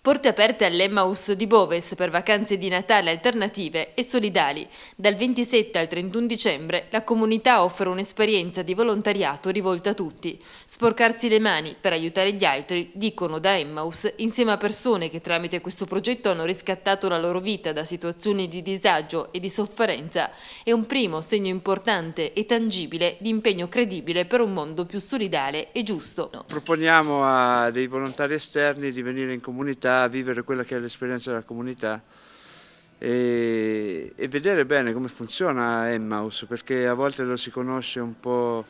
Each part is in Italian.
Porte aperte all'Emmaus di Boves per vacanze di Natale alternative e solidali. Dal 27 al 31 dicembre la comunità offre un'esperienza di volontariato rivolta a tutti. Sporcarsi le mani per aiutare gli altri, dicono da Emmaus, insieme a persone che tramite questo progetto hanno riscattato la loro vita da situazioni di disagio e di sofferenza, è un primo segno importante e tangibile di impegno credibile per un mondo più solidale e giusto. Proponiamo a dei volontari esterni di venire in comunità vivere quella che è l'esperienza della comunità e, e vedere bene come funziona Emmaus, perché a volte lo si conosce un po'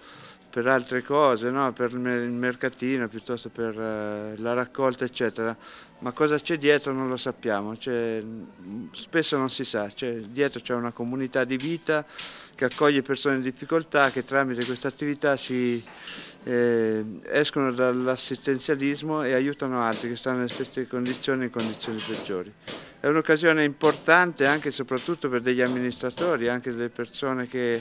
per altre cose, no? per il mercatino piuttosto per eh, la raccolta eccetera, ma cosa c'è dietro non lo sappiamo, cioè, spesso non si sa, cioè, dietro c'è una comunità di vita che accoglie persone in difficoltà che tramite questa attività si, eh, escono dall'assistenzialismo e aiutano altri che stanno nelle stesse condizioni e in condizioni peggiori. È un'occasione importante anche e soprattutto per degli amministratori, anche delle persone che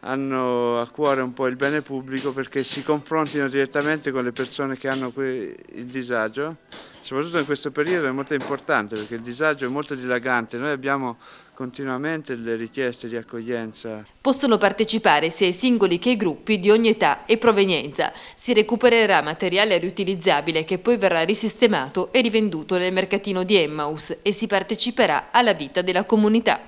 hanno a cuore un po' il bene pubblico perché si confrontino direttamente con le persone che hanno il disagio. Soprattutto in questo periodo è molto importante perché il disagio è molto dilagante. Noi abbiamo continuamente le richieste di accoglienza. Possono partecipare sia i singoli che i gruppi di ogni età e provenienza. Si recupererà materiale riutilizzabile che poi verrà risistemato e rivenduto nel mercatino di Emmaus e si parteciperà alla vita della comunità.